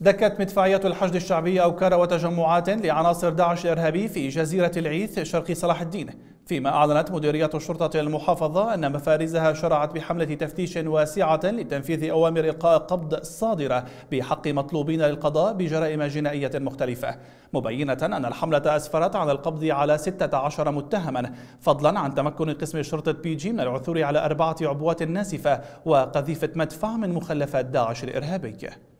دكت مدفعية الحشد الشعبي أوكار وتجمعات لعناصر داعش الإرهابي في جزيرة العيث شرق صلاح الدين فيما أعلنت مديرية الشرطة المحافظة أن مفارزها شرعت بحملة تفتيش واسعة لتنفيذ أوامر إلقاء قبض صادرة بحق مطلوبين للقضاء بجرائم جنائية مختلفة مبينة أن الحملة أسفرت عن القبض على 16 متهما فضلا عن تمكن قسم شرطة بي جي من العثور على أربعة عبوات ناسفة وقذيفة مدفع من مخلفات داعش الإرهابي